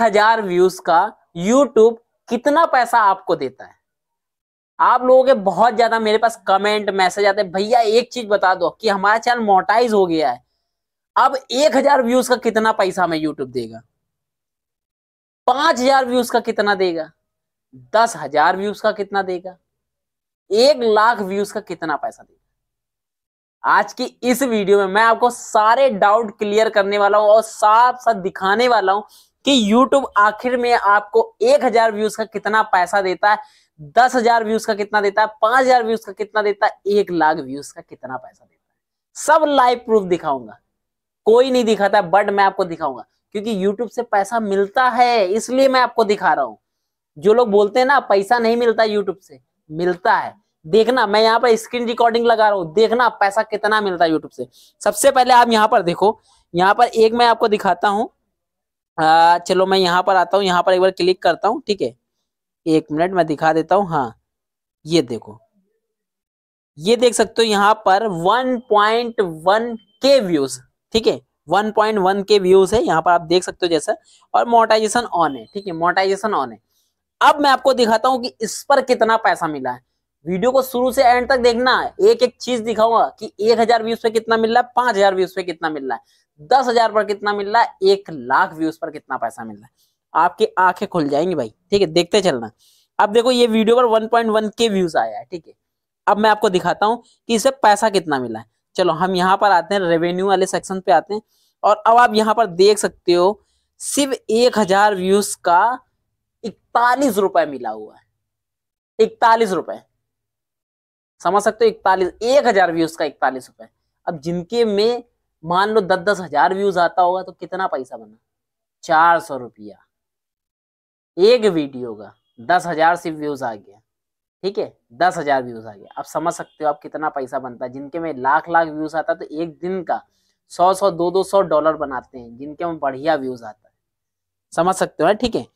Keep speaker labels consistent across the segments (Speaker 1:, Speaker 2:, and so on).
Speaker 1: हजार व्यूज का यूट्यूब कितना पैसा आपको देता है आप लोगों के बहुत ज्यादा मेरे पास कमेंट मैसेज आते हैं भैया एक चीज बता दो कि हमारा चैनल मोटाइज हो गया है अब एक हजार व्यूज का कितना पैसा हमें यूट्यूब देगा पांच हजार व्यूज का कितना देगा दस हजार व्यूज का कितना देगा एक लाख व्यूज का कितना पैसा देगा आज की इस वीडियो में मैं आपको सारे डाउट क्लियर करने वाला हूं और साफ साफ दिखाने वाला हूं कि YouTube आखिर में आपको एक हजार व्यूज का कितना पैसा देता है दस हजार व्यूज का कितना देता है पांच हजार व्यूज का कितना देता है एक लाख व्यूज का कितना पैसा देता है सब लाइव प्रूफ दिखाऊंगा कोई नहीं दिखाता बट मैं आपको दिखाऊंगा क्योंकि YouTube से पैसा मिलता है इसलिए मैं आपको दिखा रहा हूं जो लोग बोलते हैं ना पैसा नहीं मिलता YouTube से मिलता है देखना मैं यहाँ पर स्क्रीन रिकॉर्डिंग लगा रहा हूँ देखना पैसा कितना मिलता है यूट्यूब से सबसे पहले आप यहाँ पर देखो यहाँ पर एक मैं आपको दिखाता हूँ हाँ, चलो मैं यहाँ पर आता हूँ यहाँ पर एक बार क्लिक करता हूँ ठीक है एक मिनट मैं दिखा देता हूँ हाँ ये देखो ये देख सकते हो यहाँ पर 1.1 के व्यूज ठीक है 1.1 के व्यूज है यहाँ पर आप देख सकते हो जैसा और मोटाइजेशन ऑन है ठीक है मोटाइजेशन ऑन है अब मैं आपको दिखाता हूँ कि इस पर कितना पैसा मिला है वीडियो को शुरू से एंड तक देखना एक एक चीज दिखाऊंगा कि एक हजार व्यूज पे कितना मिल रहा है पांच हजार व्यूज पे कितना मिल रहा है दस हजार पर कितना मिल रहा है एक लाख व्यूज पर कितना पैसा मिल रहा है आपकी आंखें खुल जाएंगी भाई ठीक है देखते चलना अब देखो ये वीडियो पर वन पॉइंट वन के व्यूज आया है ठीक है अब मैं आपको दिखाता हूँ कि इसे पैसा कितना मिला है चलो हम यहाँ पर आते हैं रेवेन्यू वाले सेक्शन पे आते हैं और अब आप यहाँ पर देख सकते हो सिर्फ एक हजार व्यूज का इकतालीस रुपए मिला हुआ है इकतालीस रुपए समझ सकते हो इकतालीस एक हजार व्यूज का इकतालीस रुपए अब जिनके में मान लो दस दस हजार व्यूज आता होगा तो कितना पैसा बना चार सौ रुपया एक वीडियो का दस हजार से व्यूज आ गया ठीक है दस हजार व्यूज आ गया अब समझ सकते हो आप कितना पैसा बनता है जिनके में लाख लाख व्यूज आता तो एक दिन का सौ सौ दो दो सौ डॉलर बनाते हैं जिनके में बढ़िया व्यूज आता है समझ सकते हो ठीक है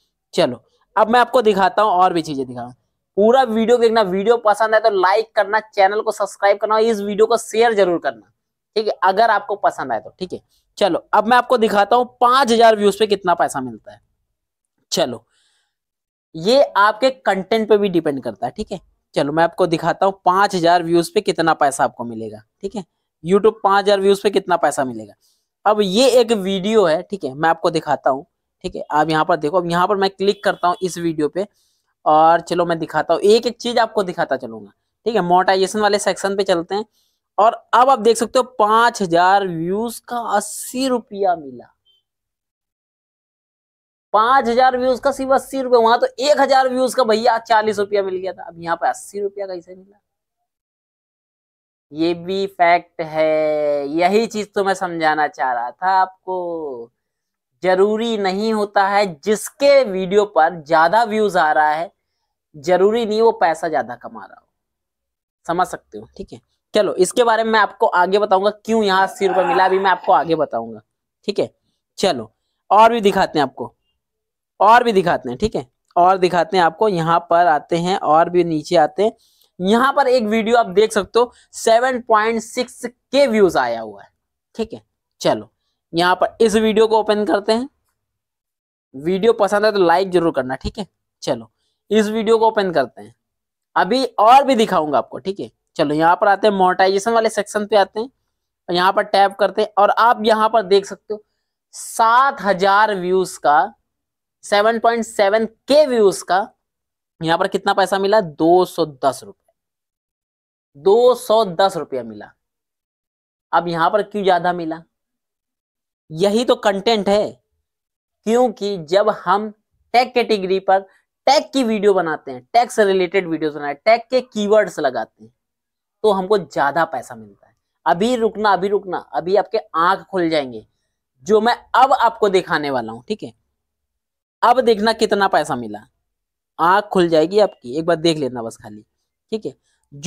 Speaker 1: चलो अब मैं आपको दिखाता हूँ और भी चीजें दिखाऊँ पूरा वीडियो देखना वीडियो पसंद है तो लाइक करना चैनल को सब्सक्राइब करना इस वीडियो को शेयर जरूर करना ठीक है अगर आपको पसंद आए तो ठीक है चलो अब मैं आपको दिखाता हूं पांच हजार व्यूज पे कितना पैसा मिलता है चलो ये आपके कंटेंट पे भी डिपेंड करता है ठीक है चलो मैं आपको दिखाता हूँ पांच हजार व्यूज पे कितना पैसा आपको मिलेगा ठीक है यूट्यूब पांच हजार व्यूज पे कितना पैसा मिलेगा अब ये एक वीडियो है ठीक है मैं आपको दिखाता हूँ ठीक है आप यहाँ पर देखो अब यहाँ पर मैं क्लिक करता हूँ इस वीडियो पे और चलो मैं दिखाता हूँ एक एक चीज आपको दिखाता चलूंगा ठीक है मोटाइजेशन वाले सेक्शन पे चलते हैं और अब आप देख सकते हो पांच हजार व्यूज का अस्सी रुपया मिला पांच हजार व्यूज का सिर्फ अस्सी रुपया वहां तो एक हजार व्यूज का भैया चालीस रुपया मिल गया था अब यहाँ पे अस्सी रुपया कैसे मिला ये भी फैक्ट है यही चीज तो मैं समझाना चाह रहा था आपको जरूरी नहीं होता है जिसके वीडियो पर ज्यादा व्यूज आ रहा है जरूरी नहीं वो पैसा ज्यादा कमा रहा हो समझ सकते हो ठीक है चलो इसके बारे में आपको आगे बताऊंगा क्यों यहाँ अस्सी रुपये मिला अभी मैं आपको आगे बताऊंगा ठीक है चलो और भी दिखाते हैं आपको और भी दिखाते हैं ठीक है और दिखाते हैं आपको यहाँ पर आते हैं और भी नीचे आते हैं यहाँ पर एक वीडियो आप देख सकते हो सेवन पॉइंट सिक्स के व्यूज आया हुआ है ठीक है चलो यहाँ पर इस वीडियो को ओपन करते हैं वीडियो पसंद है तो लाइक जरूर करना ठीक है चलो इस वीडियो को ओपन करते हैं अभी और भी दिखाऊंगा आपको ठीक है चलो यहाँ पर आते हैं मोनेटाइजेशन वाले सेक्शन पे आते हैं और यहाँ पर टैप करते हैं और आप यहाँ पर देख सकते हो सात हजार व्यूज का सेवन पॉइंट सेवन के व्यूज का यहाँ पर कितना पैसा मिला दो सौ दस रुपये दो सौ दस रुपया मिला अब यहाँ पर क्यों ज्यादा मिला यही तो कंटेंट है क्योंकि जब हम टैग कैटेगरी पर टैग की वीडियो बनाते हैं टैग से रिलेटेड वीडियो बनाए टैग के कीवर्ड्स लगाते हैं तो हमको ज्यादा पैसा मिलता है अभी रुकना अभी रुकना अभी आपके आंख खुल जाएंगे जो मैं अब आपको दिखाने वाला हूं ठीक है अब देखना कितना पैसा मिला आंख खुल जाएगी आपकी एक बार देख लेना बस खाली ठीक है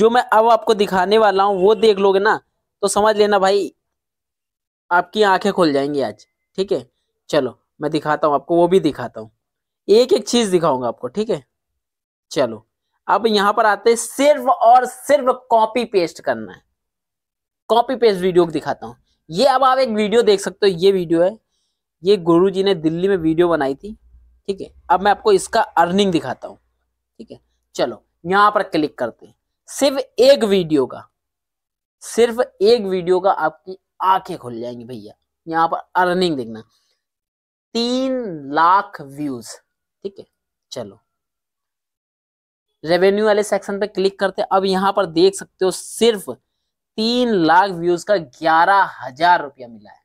Speaker 1: जो मैं अब आपको दिखाने वाला हूँ वो देख लोगे ना तो समझ लेना भाई आपकी आंखें खुल जाएंगी आज ठीक है चलो मैं दिखाता हूँ आपको वो भी दिखाता हूँ एक एक चीज दिखाऊंगा आपको ठीक है चलो अब यहाँ पर आते सिर्फ और सिर्फ कॉपी पेस्ट करना है कॉपी पेस्ट वीडियो दिखाता हूँ ये अब आप एक वीडियो देख सकते हो ये वीडियो है ये गुरु जी ने दिल्ली में वीडियो बनाई थी ठीक है अब मैं आपको इसका अर्निंग दिखाता हूँ ठीक है चलो यहाँ पर क्लिक करते हैं सिर्फ एक वीडियो का सिर्फ एक वीडियो का आपकी आंखें खुल जाएंगी भैया यहाँ पर अर्निंग देखना तीन लाख व्यूज ठीक है चलो रेवेन्यू वाले सेक्शन पे क्लिक करते अब यहाँ पर देख सकते हो सिर्फ तीन लाख व्यूज का ग्यारह हजार रुपया मिला है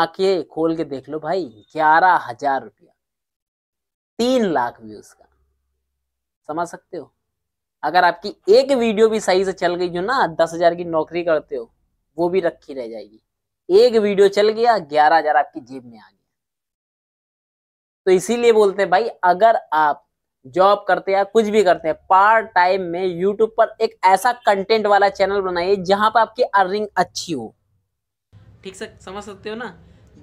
Speaker 1: आंखें खोल के देख लो भाई ग्यारह हजार रुपया तीन लाख व्यूज का समझ सकते हो अगर आपकी एक वीडियो भी सही से चल गई जो ना दस हजार की नौकरी करते हो वो भी रखी रह जाएगी एक वीडियो चल गया ग्यारह हजार आपकी जेब में आ गया तो इसीलिए बोलते हैं भाई अगर आप जॉब करते हैं कुछ भी करते हैं पार्ट टाइम में यूट्यूब पर एक ऐसा कंटेंट वाला चैनल बनाइए जहां पर आपकी अर्निंग अच्छी हो ठीक से समझ सकते हो ना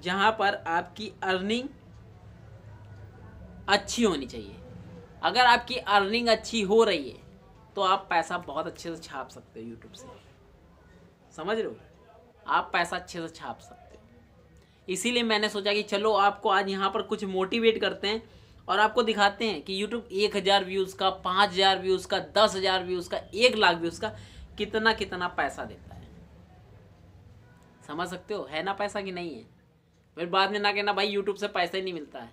Speaker 1: जहां पर आपकी अर्निंग अच्छी होनी चाहिए अगर आपकी अर्निंग अच्छी हो रही है तो आप पैसा बहुत अच्छे से छाप सकते हो यूट्यूब से समझ रहे हो आप पैसा अच्छे से छाप सकते हो इसीलिए मैंने सोचा कि चलो आपको आज यहाँ पर कुछ मोटिवेट करते हैं और आपको दिखाते हैं कि यूट्यूब एक हज़ार व्यूज़ का पाँच हज़ार व्यूज़ का दस हज़ार व्यूज़ का एक लाख व्यूज़ का कितना कितना पैसा देता है समझ सकते हो है ना पैसा कि नहीं है फिर बाद में ना कहना भाई यूट्यूब से पैसा ही नहीं मिलता है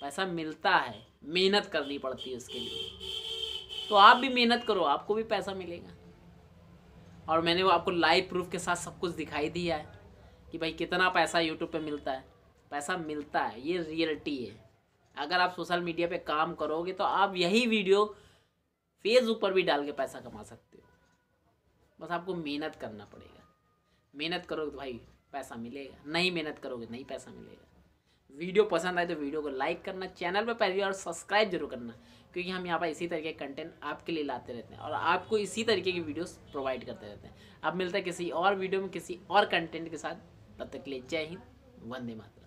Speaker 1: पैसा मिलता है मेहनत करनी पड़ती है उसके लिए तो आप भी मेहनत करो आपको भी पैसा मिलेगा और मैंने वो आपको लाइव प्रूफ के साथ सब कुछ दिखाई दिया है कि भाई कितना पैसा यूट्यूब पे मिलता है पैसा मिलता है ये रियलिटी है अगर आप सोशल मीडिया पे काम करोगे तो आप यही वीडियो फेसबुक पर भी डाल के पैसा कमा सकते हो बस आपको मेहनत करना पड़ेगा मेहनत करोगे तो भाई पैसा मिलेगा नहीं मेहनत करोगे तो नहीं पैसा मिलेगा वीडियो पसंद आए तो वीडियो को लाइक करना चैनल पर पहली बार सब्सक्राइब जरूर करना क्योंकि हम यहाँ पर इसी तरीके के कंटेंट आपके लिए लाते रहते हैं और आपको इसी तरीके की वीडियोस प्रोवाइड करते रहते हैं अब मिलता है किसी और वीडियो में किसी और कंटेंट के साथ तब तक के लिए जय हिंद वंदे मातरम